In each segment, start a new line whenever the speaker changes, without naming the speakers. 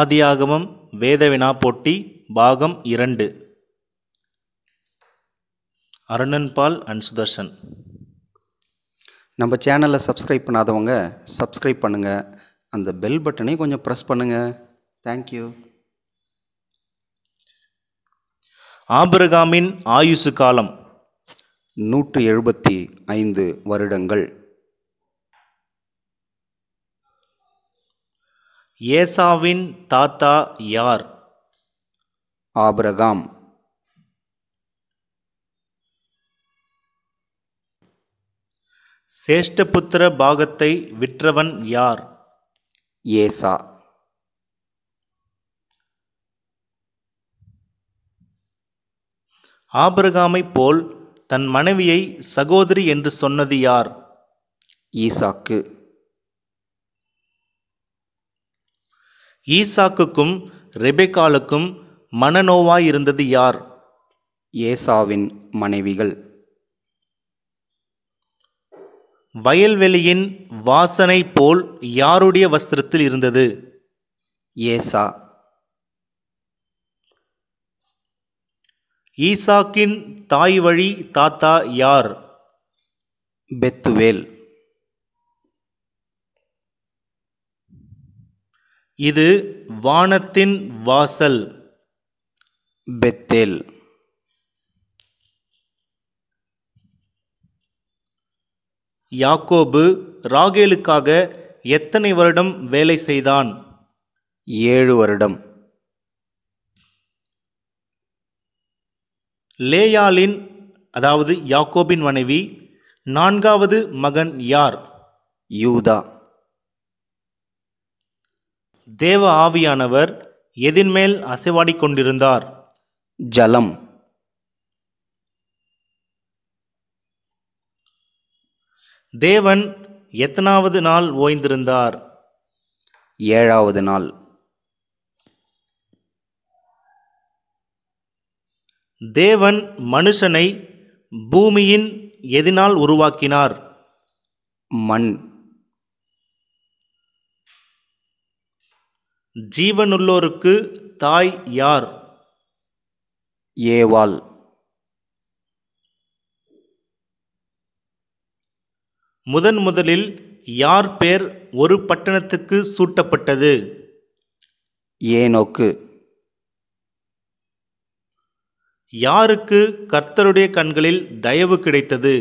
ஆதியாகமம் வேதவினா போட்டி பாகம் இரண்டு அருணன்பால் அண்ட் சுதர்ஷன் நம்ம சேனலை சப்ஸ்கிரைப் பண்ணாதவங்க சப்ஸ்கிரைப் பண்ணுங்கள் அந்த பெல் பட்டனையும் கொஞ்சம் ப்ரெஸ் பண்ணுங்கள் தேங்க்யூ ஆபிரகாமின் ஆயுசு காலம் நூற்று எழுபத்தி ஐந்து வருடங்கள் ஏசாவின் தாத்தா யார் ஆபிரகாம் சேஷ்டபுத்திர பாகத்தை விற்றவன் யார் ஏசா ஆபிரகாமைப் போல் தன் மனைவியை சகோதரி என்று சொன்னது யார் ஈசாக்கு ஈசாக்குக்கும் ரெபெக்காலுக்கும் மனநோவாயிருந்தது யார் ஏசாவின் மனைவிகள் வயல்வெளியின் வாசனை போல் யாருடைய வஸ்திரத்தில் இருந்தது ஏசா ஈசாக்கின் தாய் வழி தாத்தா யார் பெத்துவேல் இது வானத்தின் வாசல் பெத்தேல் யாக்கோபு ராகேலுக்காக எத்தனை வருடம் வேலை செய்தான் ஏழு வருடம் லேயாலின் அதாவது யாக்கோபின் மனைவி நான்காவது மகன் யார் யூதா தேவ ஆவியானவர் எதின்மேல் அசைவாடி கொண்டிருந்தார் ஜலம் தேவன் எத்தனாவது நாள் ஓய்ந்திருந்தார் ஏழாவது நாள் தேவன் மனுஷனை பூமியின் எதினால் உருவாக்கினார் மண் ஜீவனுள்ளோருக்கு தாய் யார் ஏவாள் முதன் முதலில் யார் பேர் ஒரு பட்டணத்துக்கு சூட்டப்பட்டது ஏனோக்கு யாருக்கு கர்த்தருடைய கண்களில் தயவு கிடைத்தது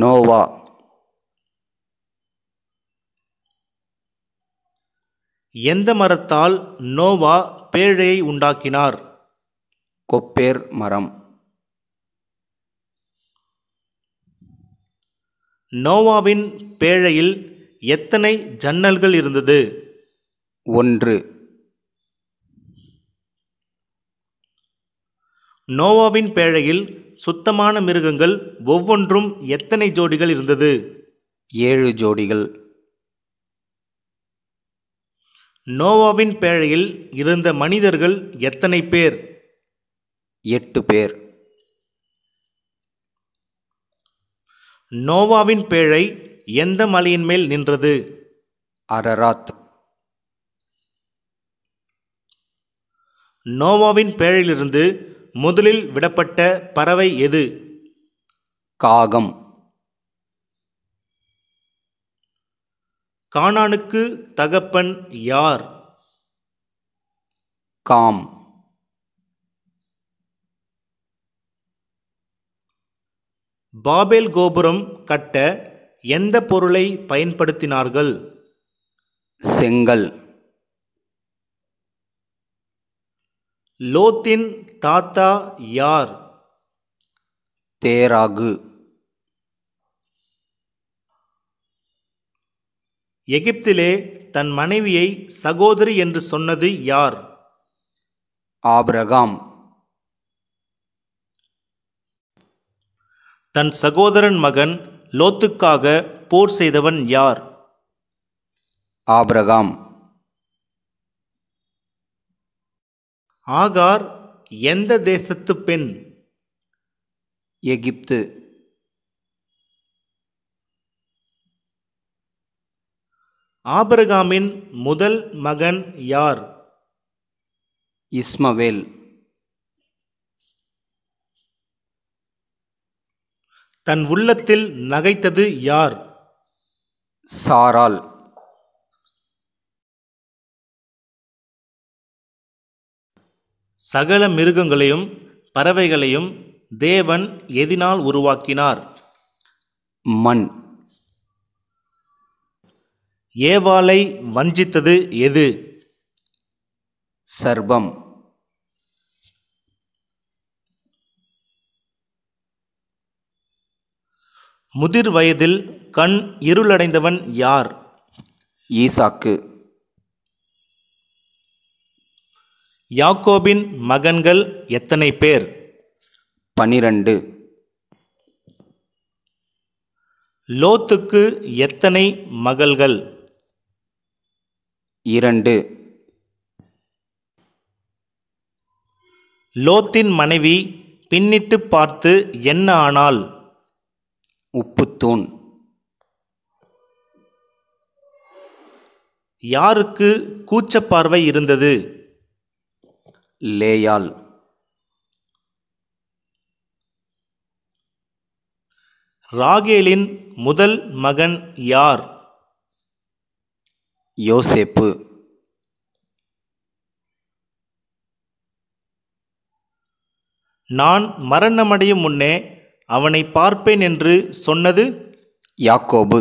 நோவா எந்த மரத்தால் நோவா பேழையை உண்டாக்கினார் கொப்பேர் மரம் நோவாவின் பேழையில் எத்தனை ஜன்னல்கள் இருந்தது ஒன்று நோவாவின் பேழையில் சுத்தமான மிருகங்கள் ஒவ்வொன்றும் எத்தனை ஜோடிகள் இருந்தது ஏழு ஜோடிகள் நோவாவின் பேழையில் இருந்த மனிதர்கள் எத்தனை பேர் எட்டு பேர் நோவாவின் பேழை எந்த மலையின் மேல் நின்றது அரராத் நோவாவின் பேழையிலிருந்து முதலில் விடப்பட்ட பறவை எது காகம் கானானுக்கு தகப்பன் யார் காம் பாபேல் கோபுரம் கட்ட எந்த பொருளை பயன்படுத்தினார்கள் செங்கல் லோத்தின் தாத்தா யார் தேராகு எகிப்திலே தன் மனைவியை சகோதரி என்று சொன்னது யார் ஆபிரகாம் தன் சகோதரன் மகன் லோத்துக்காக போர் செய்தவன் யார் ஆபிரகாம் ஆகார் எந்த தேசத்து பெண் எகிப்து ஆபரகாமின் முதல் மகன் யார் இஸ்மவேல் தன் உள்ளத்தில் நகைத்தது யார் சாரால் சகல மிருகங்களையும் பறவைகளையும் தேவன் எதினால் உருவாக்கினார் மண் ஏவாளை வஞ்சித்தது எது சர்பம் முதிர் வயதில் கண் இருளடைந்தவன் யார் ஈசாக்கு யாக்கோபின் மகன்கள் எத்தனை பேர் பனிரண்டு லோத்துக்கு எத்தனை மகள்கள் இரண்டு லோத்தின் மனைவி பின்னிட்டு பார்த்து என்ன ஆனால் உப்புத்தூண் யாருக்கு கூச்சப்பார்வை இருந்தது லேயால் ராகேலின் முதல் மகன் யார் யோசேப்பு நான் மரணமடையும் முன்னே அவனை பார்ப்பேன் என்று சொன்னது யாக்கோபு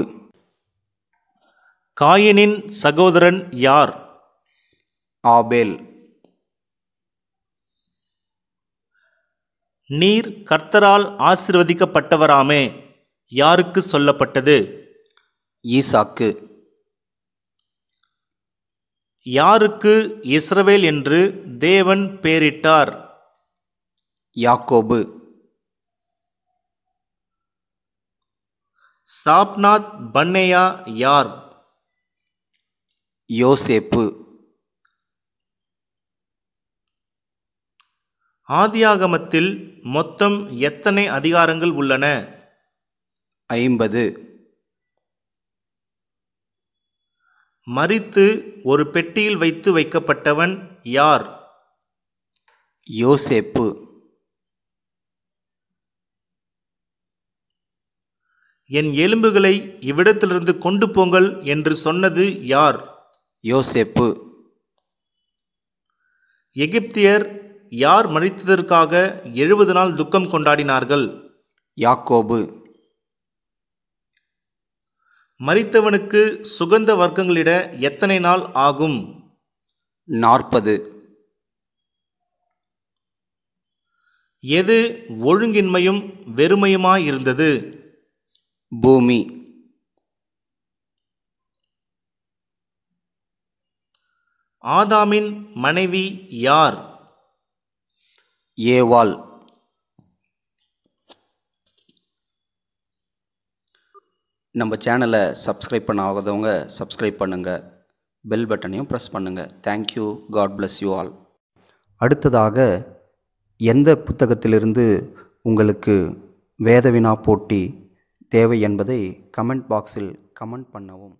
காயனின் சகோதரன் யார் ஆபேல் நீர் கர்த்தரால் ஆசிர்வதிக்கப்பட்டவராமே யாருக்கு சொல்லப்பட்டது ஈசாக்கு யாருக்கு இஸ்ரவேல் என்று தேவன் பேரிட்டார் யாக்கோபு சாப்நாத் பன்னையா யார் யோசேப்பு ஆதியாகமத்தில் மொத்தம் எத்தனை அதிகாரங்கள் உள்ளன ஐம்பது மறித்து ஒரு பெட்டியில் வைத்து வைக்கப்பட்டவன் யார் யோசேப்பு என் எலும்புகளை இவ்விடத்திலிருந்து கொண்டு போங்கள் என்று சொன்னது யார் யோசேப்பு எகிப்தியர் யார் மறித்ததற்காக எழுபது நாள் துக்கம் கொண்டாடினார்கள் யாக்கோபு மறித்தவனுக்கு சுகந்த வர்க்கங்களிட எத்தனை நாள் ஆகும் நாற்பது எது ஒழுங்கின்மையும் வெறுமையுமாயிருந்தது பூமி ஆதாமின் மனைவி யார் ஏவாள் நம்ம சேனலை சப்ஸ்கிரைப் பண்ணாதவங்க சப்ஸ்கிரைப் பண்ணுங்கள் பெல் பட்டனையும் ப்ரெஸ் பண்ணுங்கள் thank you God bless you all அடுத்ததாக எந்த புத்தகத்திலிருந்து உங்களுக்கு வேத வினா போட்டி தேவை என்பதை கமெண்ட் பாக்ஸில் கமெண்ட் பண்ணவும்